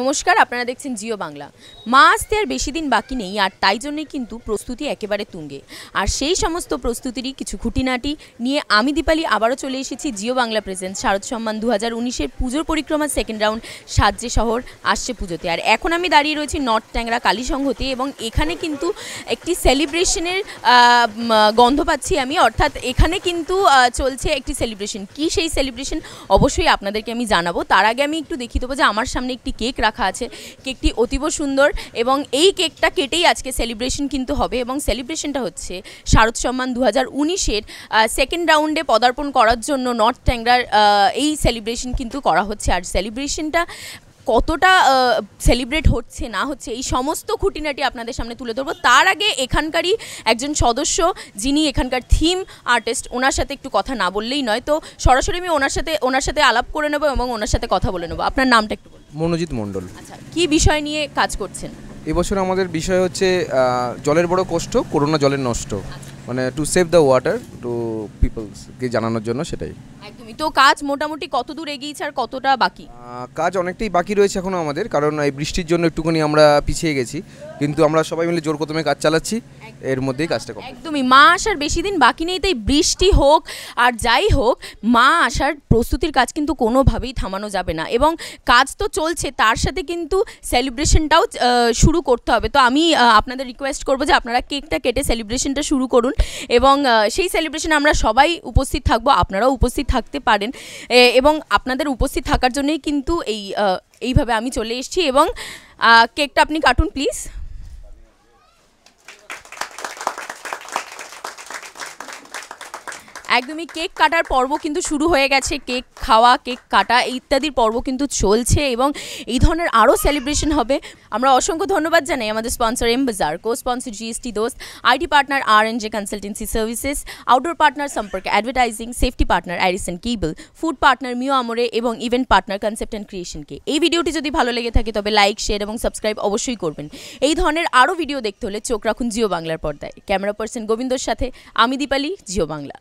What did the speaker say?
নমস্কার আপনারা দেখছেন জিও বাংলা মা আসতে আর বেশি দিন বাকি নেই আর তাই জন্যই কিন্তু প্রস্তুতি একেবারে তুঙ্গে আর সেই সমস্ত প্রস্তুতিরই কিছু খুঁটিনাটি নিয়ে আমি দীপালি আবারও চলে এসেছি জিও বাংলা প্রেজেন্ট শারদ সম্মান দু হাজার উনিশের পুজোর পরিক্রমার সেকেন্ড রাউন্ড সাজ্জে শহর আসছে পুজোতে আর এখন আমি দাঁড়িয়ে রয়েছি নর্থ ট্যাংরা কালী এবং এখানে কিন্তু একটি সেলিব্রেশনের গন্ধ পাচ্ছি আমি অর্থাৎ এখানে কিন্তু চলছে একটি সেলিব্রেশন কি সেই সেলিব্রেশন অবশ্যই আপনাদেরকে আমি জানাবো তার আগে আমি একটু দেখিয়ে দেবো যে আমার সামনে একটি কেক কেক রাখা আছে কেকটি অতীব সুন্দর এবং এই কেকটা কেটেই আজকে সেলিব্রেশন কিন্তু হবে এবং সেলিব্রেশনটা হচ্ছে শারদ সম্মান দু হাজার উনিশের সেকেন্ড রাউন্ডে পদার্পণ করার জন্য নর্থ ট্যাংরার এই সেলিব্রেশন কিন্তু করা হচ্ছে আর সেলিব্রেশনটা কতটা সেলিব্রেট হচ্ছে না হচ্ছে এই সমস্ত খুঁটিনাটি আপনাদের সামনে তুলে ধরবো তার আগে এখানকারই একজন সদস্য যিনি এখানকার থিম আর্টিস্ট ওনার সাথে একটু কথা না বললেই নয় তো সরাসরি আমি ওনার সাথে ওনার সাথে আলাপ করে নেবো এবং ওনার সাথে কথা বলে নেবো আপনার নামটা একটু মনোজিৎ মণ্ডল আচ্ছা, কি বিষয় নিয়ে কাজ করছেন এবছর আমাদের বিষয় হচ্ছে জলের বড় কষ্ট করোনা জলের নষ্ট মানে to save the water to পিপলসকে জানানোর জন্য সেটাই একদমই তো কাজ মোটামুটি কত দূর এগিয়েছে আর কতটা বাকি কাজ অনেকটাই বাকি রয়েছে এখনও আমাদের কারণ এই বৃষ্টির জন্য একটুখানি আমরা পিছিয়ে গেছি কিন্তু আমরা সবাই মিলে জোর কদমে কাজ চালাচ্ছি এর মধ্যেই কাজটা করবো একদমই মা আসার বেশি দিন বাকি নেই তাই বৃষ্টি হোক আর যাই হোক মা আসার প্রস্তুতির কাজ কিন্তু কোনোভাবেই থামানো যাবে না এবং কাজ তো চলছে তার সাথে কিন্তু সেলিব্রেশনটাও শুরু করতে হবে তো আমি আপনাদের রিকোয়েস্ট করবো যে আপনারা কেকটা কেটে সেলিব্রেশনটা শুরু করুন এবং সেই সেলিব্রেশনে আমরা সবাই উপস্থিত থাকবো আপনারাও উপস্থিত থাকতে পারেন এবং আপনাদের উপস্থিত থাকার জন্যই কিন্তু এই এইভাবে আমি চলে এসেছি এবং কেকটা আপনি কাটুন প্লিজ একদমই কেক কাটার পর্ব কিন্তু শুরু হয়ে গেছে কেক খাওয়া কেক কাটা ইত্যাদির পর্ব কিন্তু চলছে এবং এই ধরনের আরও সেলিব্রেশন হবে আমরা অসংখ্য ধন্যবাদ জানাই আমাদের sponsor M Bazaar co sponsor GST Dost IT partner R N J consultancy services outdoor partner সম্পর্কে অ্যাডভার্টাইজিং সেফটি পার্টনার অ্যারিসন কিবল ফুড পার্টনার মিও আমরে এবং ইভেন্ট পার্টনার কনসেপ্ট অ্যান্ড ক্রিয়েশনকে এই ভিডিওটি যদি ভালো লেগে থাকে তবে লাইক শেয়ার এবং সাবস্ক্রাইব অবশ্যই করবেন এই ধরনের আরও ভিডিও দেখতে হলে চোখ রাখুন জিও বাংলার পর্দায় ক্যামেরা পার্সন গোবিন্দর সাথে আমি দীপালি জিও বাংলা